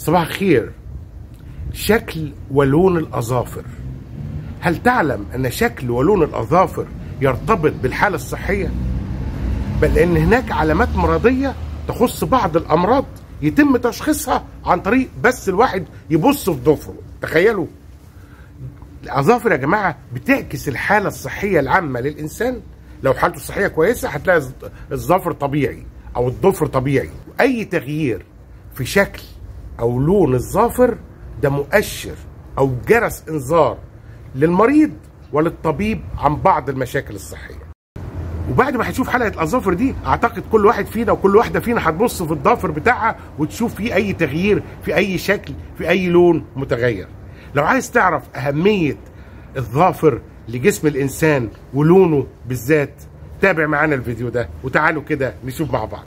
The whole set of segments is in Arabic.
صباح الخير شكل ولون الأظافر هل تعلم أن شكل ولون الأظافر يرتبط بالحالة الصحية؟ بل أن هناك علامات مرضية تخص بعض الأمراض يتم تشخيصها عن طريق بس الواحد يبص في ضفره تخيلوا الأظافر يا جماعة بتعكس الحالة الصحية العامة للإنسان لو حالته الصحية كويسة هتلاقي الظفر طبيعي أو الضفر طبيعي أي تغيير في شكل او لون الظافر ده مؤشر او جرس انذار للمريض وللطبيب عن بعض المشاكل الصحيه وبعد ما هتشوف حلقه الاظافر دي اعتقد كل واحد فينا وكل واحده فينا هتبص في الظافر بتاعها وتشوف فيه اي تغيير في اي شكل في اي لون متغير لو عايز تعرف اهميه الظافر لجسم الانسان ولونه بالذات تابع معانا الفيديو ده وتعالوا كده نشوف مع بعض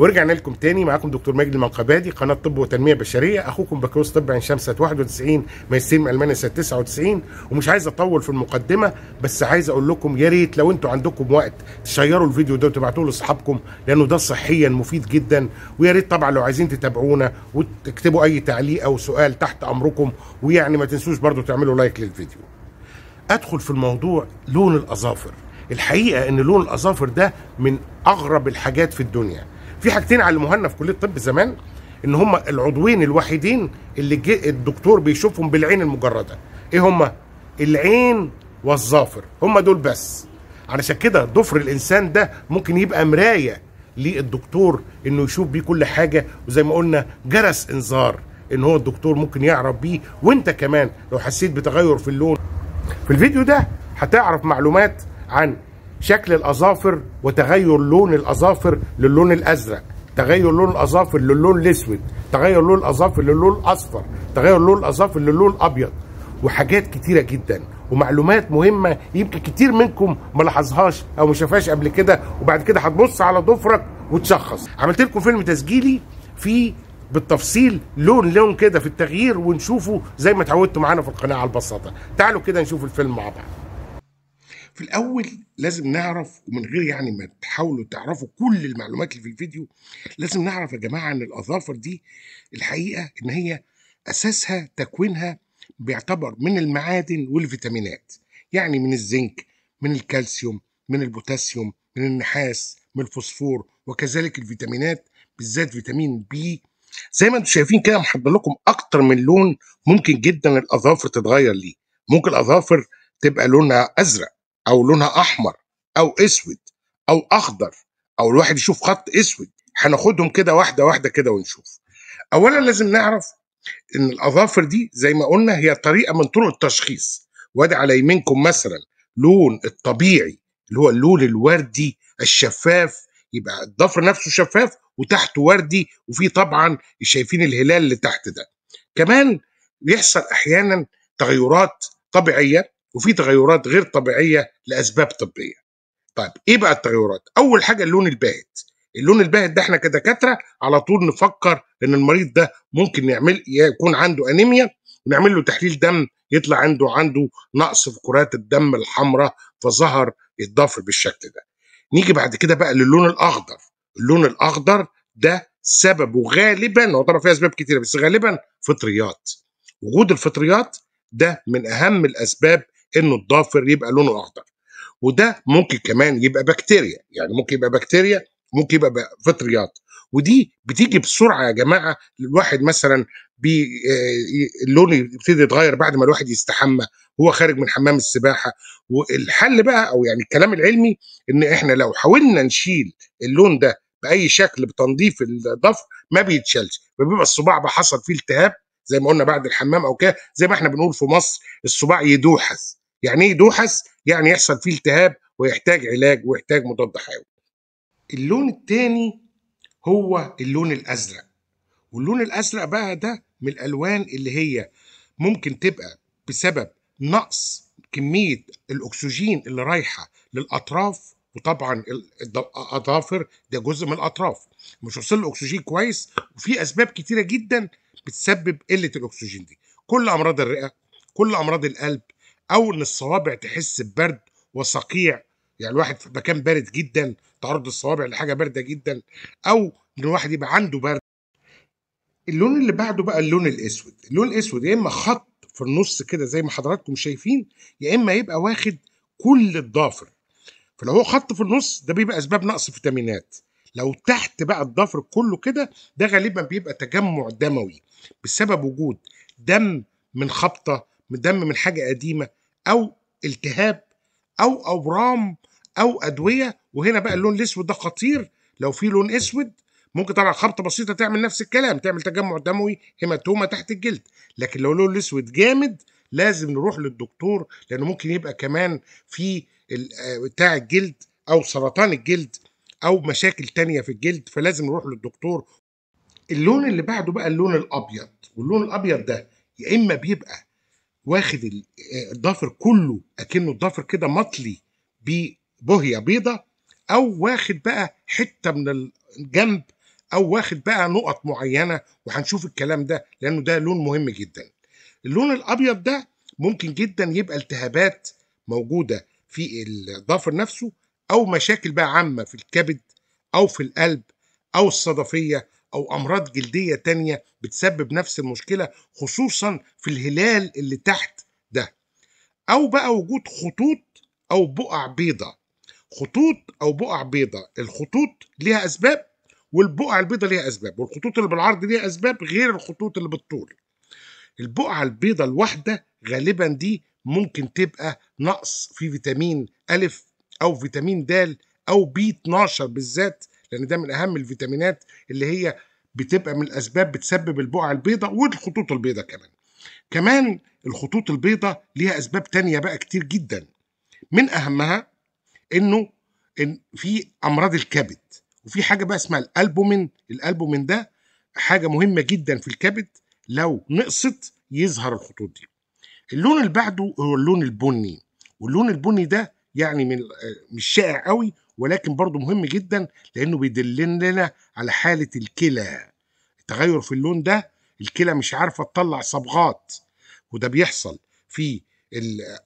ورجعنا لكم تاني معاكم دكتور مجدي المنقبادي قناه طب وتنميه بشريه اخوكم بكالوريوس طب عين شمس 91 ماجستير من المانيا سنه 99 ومش عايز اطول في المقدمه بس عايز اقول لكم يا ريت لو انتوا عندكم وقت تشيروا الفيديو ده وتبعتوه لاصحابكم لانه ده صحيا مفيد جدا ويا ريت طبعا لو عايزين تتابعونا وتكتبوا اي تعليق او سؤال تحت امركم ويعني ما تنسوش برضو تعملوا لايك للفيديو ادخل في الموضوع لون الاظافر الحقيقه ان لون الاظافر ده من اغرب الحاجات في الدنيا في حاجتين علموها في كليه الطب زمان ان هم العضوين الوحيدين اللي جي الدكتور بيشوفهم بالعين المجرده ايه هم العين والظافر هم دول بس علشان كده ضفر الانسان ده ممكن يبقى مرايه للدكتور انه يشوف بيه كل حاجه وزي ما قلنا جرس انذار ان هو الدكتور ممكن يعرف بيه وانت كمان لو حسيت بتغير في اللون في الفيديو ده هتعرف معلومات عن شكل الاظافر وتغير لون الاظافر للون الازرق تغير لون الاظافر للون الاسود تغير لون الاظافر للون الاصفر تغير لون الاظافر للون الابيض وحاجات كتيره جدا ومعلومات مهمه يمكن كتير منكم ما لاحظهاش او ما شافهاش قبل كده وبعد كده هتبص على ضفرك وتشخص عملت لكم فيلم تسجيلي فيه بالتفصيل لون لون كده في التغيير ونشوفه زي ما اتعودتوا معانا في القناه على البساطه تعالوا كده نشوف الفيلم مع بعض في الاول لازم نعرف ومن غير يعني ما تحاولوا تعرفوا كل المعلومات اللي في الفيديو لازم نعرف يا جماعه ان الاظافر دي الحقيقه ان هي اساسها تكوينها بيعتبر من المعادن والفيتامينات يعني من الزنك من الكالسيوم من البوتاسيوم من النحاس من الفوسفور وكذلك الفيتامينات بالذات فيتامين بي زي ما انتم شايفين كده محضر لكم اكتر من لون ممكن جدا الاظافر تتغير ليه ممكن الاظافر تبقى لونها ازرق او لونها احمر او اسود او اخضر او الواحد يشوف خط اسود هناخدهم كده واحده واحده كده ونشوف اولا لازم نعرف ان الاظافر دي زي ما قلنا هي طريقه من طرق التشخيص وادي على يمينكم مثلا لون الطبيعي اللي هو اللون الوردي الشفاف يبقى الضفر نفسه شفاف وتحته وردي وفي طبعا شايفين الهلال اللي تحت ده كمان بيحصل احيانا تغيرات طبيعيه وفي تغيرات غير طبيعيه لاسباب طبيه. طيب ايه بقى التغيرات؟ اول حاجه اللون الباهت. اللون الباهت ده احنا كدكاتره على طول نفكر ان المريض ده ممكن يعمل يكون عنده انيميا ونعمل له تحليل دم يطلع عنده عنده نقص في كرات الدم الحمراء فظهر الضفر بالشكل ده. نيجي بعد كده بقى للون الاخضر. اللون الاخضر ده سببه غالبا هو طبعا في اسباب كتيره بس غالبا فطريات. وجود الفطريات ده من اهم الاسباب انه الضافر يبقى لونه اخضر وده ممكن كمان يبقى بكتيريا يعني ممكن يبقى بكتيريا ممكن يبقى فطريات ودي بتيجي بسرعه يا جماعه الواحد مثلا بي آه، اللون يبتدي يتغير بعد ما الواحد يستحمى هو خارج من حمام السباحه والحل بقى او يعني الكلام العلمي ان احنا لو حاولنا نشيل اللون ده باي شكل بتنظيف الضفر ما بيتشالش فبيبقى الصباع بقى حصل فيه التهاب زي ما قلنا بعد الحمام او كده زي ما احنا بنقول في مصر الصباع يدوحس يعني ايه دوحس يعني يحصل فيه التهاب ويحتاج علاج ويحتاج مضاد حيوي اللون الثاني هو اللون الازرق واللون الازرق بقى ده من الالوان اللي هي ممكن تبقى بسبب نقص كميه الاكسجين اللي رايحه للاطراف وطبعا الاظافر ده جزء من الاطراف مش وصل له اكسجين كويس وفي اسباب كتيره جدا بتسبب قله الاكسجين دي كل امراض الرئه كل امراض القلب او ان الصوابع تحس ببرد وصقيع يعني الواحد في مكان بارد جدا تعرض الصوابع لحاجه بارده جدا او ان الواحد يبقى عنده برد اللون اللي بعده بقى اللون الاسود اللون الاسود يا اما خط في النص كده زي ما حضراتكم شايفين يا اما يبقى واخد كل الضافر فلو هو خط في النص ده بيبقى اسباب نقص فيتامينات لو تحت بقى الضفر كله كده ده غالبا بيبقى تجمع دموي بسبب وجود دم من خبطه من دم من حاجه قديمه او التهاب او اورام او ادويه وهنا بقى اللون الاسود ده خطير لو في لون اسود ممكن طبعا خبطه بسيطه تعمل نفس الكلام تعمل تجمع دموي هيماتوما تحت الجلد لكن لو لون الاسود جامد لازم نروح للدكتور لانه ممكن يبقى كمان في آه، بتاع الجلد او سرطان الجلد او مشاكل تانية في الجلد فلازم نروح للدكتور اللون اللي بعده بقى اللون الابيض واللون الابيض ده يا اما بيبقى واخد آه، الضفر كله اكنه الضفر كده مطلي ببهيه بيضه او واخد بقى حته من الجنب او واخد بقى نقط معينه وهنشوف الكلام ده لانه ده لون مهم جدا اللون الابيض ده ممكن جدا يبقى التهابات موجوده في الضفر نفسه او مشاكل بقى عامه في الكبد او في القلب او الصدفيه أو أمراض جلدية تانية بتسبب نفس المشكلة خصوصا في الهلال اللي تحت ده أو بقى وجود خطوط أو بقع بيضة خطوط أو بقع بيضة الخطوط ليها أسباب والبقع البيضة ليها أسباب والخطوط اللي بالعرض ليها أسباب غير الخطوط اللي بالطول البقع البيضة الواحدة غالبا دي ممكن تبقى نقص في فيتامين ألف أو فيتامين د أو بي 12 بالذات لان ده من اهم الفيتامينات اللي هي بتبقى من الاسباب بتسبب البقع البيضاء والخطوط البيضاء كمان كمان الخطوط البيضاء ليها اسباب تانية بقى كتير جدا من اهمها انه ان في امراض الكبد وفي حاجه بقى اسمها الالبومين الالبومين ده حاجه مهمه جدا في الكبد لو نقصت يظهر الخطوط دي اللون اللي بعده هو اللون البني واللون البني ده يعني من آه، مش شائع قوي ولكن برضه مهم جدا لانه بيدلنا على حاله الكلى التغير في اللون ده الكلى مش عارفه تطلع صبغات وده بيحصل في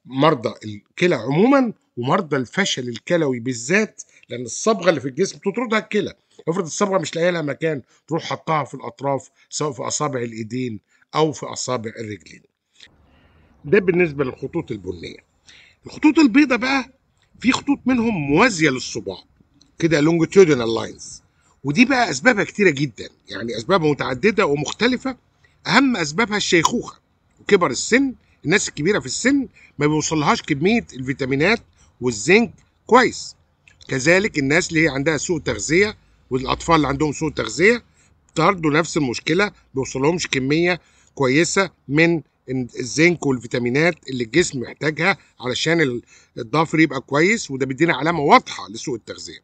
مرضى الكلى عموما ومرضى الفشل الكلوي بالذات لان الصبغه اللي في الجسم بتطردها الكلى افرض الصبغه مش لاقيه لها مكان تروح حطها في الاطراف سواء في اصابع الايدين او في اصابع الرجلين ده بالنسبه للخطوط البنيه الخطوط البيضاء بقى في خطوط منهم موازيه للصباع كده لونجيتيودينال لاينز ودي بقى اسبابها كتيره جدا يعني اسبابها متعدده ومختلفه اهم اسبابها الشيخوخه وكبر السن الناس الكبيره في السن ما بيوصلهاش كميه الفيتامينات والزنك كويس كذلك الناس اللي هي عندها سوء تغذيه والاطفال اللي عندهم سوء تغذيه برضه نفس المشكله ما بيوصلهمش كميه كويسه من الزنك والفيتامينات اللي الجسم محتاجها علشان الضفر يبقى كويس وده بيدينا علامه واضحه لسوء التغذيه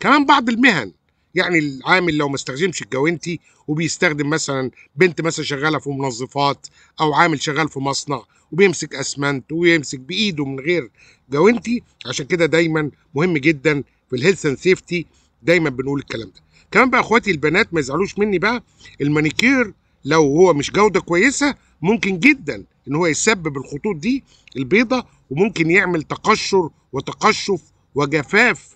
كمان بعض المهن يعني العامل لو ما استخدمش الجوانتي وبيستخدم مثلا بنت مثلا شغاله في منظفات او عامل شغال في مصنع وبيمسك اسمنت ويمسك بايده من غير جوانتي عشان كده دايما مهم جدا في الهيلث اند سيفتي دايما بنقول الكلام ده كمان بقى اخواتي البنات ما يزعلوش مني بقى المانيكير لو هو مش جوده كويسه ممكن جدا ان هو يسبب الخطوط دي البيضه وممكن يعمل تقشر وتقشف وجفاف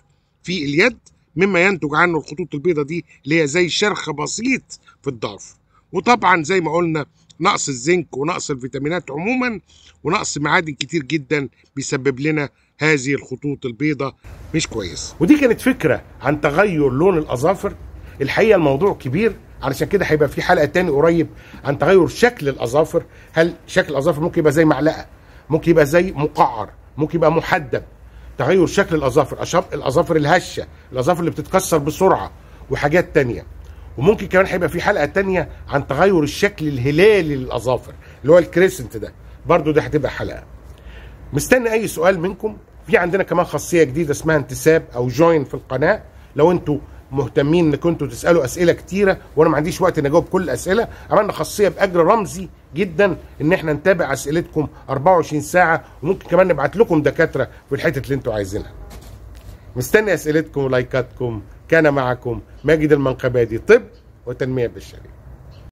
في اليد مما ينتج عنه الخطوط البيضه دي اللي هي زي شرخ بسيط في الضعف وطبعا زي ما قلنا نقص الزنك ونقص الفيتامينات عموما ونقص معادن كتير جدا بيسبب لنا هذه الخطوط البيضة مش كويسة ودي كانت فكرة عن تغير لون الأظافر الحقيقة الموضوع كبير علشان كده هيبقى في حلقه تاني قريب عن تغير شكل الاظافر هل شكل الاظافر ممكن يبقى زي معلقه ممكن يبقى زي مقعر ممكن يبقى محدب تغير شكل الاظافر الاظافر الهشه الاظافر اللي بتتكسر بسرعه وحاجات تانية وممكن كمان هيبقى في حلقه تانية عن تغير الشكل الهلالي للاظافر اللي هو الكريسنت ده برضو ده هتبقى حلقه مستني اي سؤال منكم في عندنا كمان خاصيه جديده اسمها انتساب او جوين في القناه لو انتوا مهتمين انكم انتم تسالوا اسئله كتيره وانا ما عنديش وقت ان اجاوب كل الاسئله عملنا خاصيه باجر رمزي جدا ان احنا نتابع اسئلتكم 24 ساعه وممكن كمان نبعت لكم دكاتره في الحتت اللي انتوا عايزينها مستني اسئلتكم ولايكاتكم كان معكم ماجد المنقبادي طب وتنميه بشريه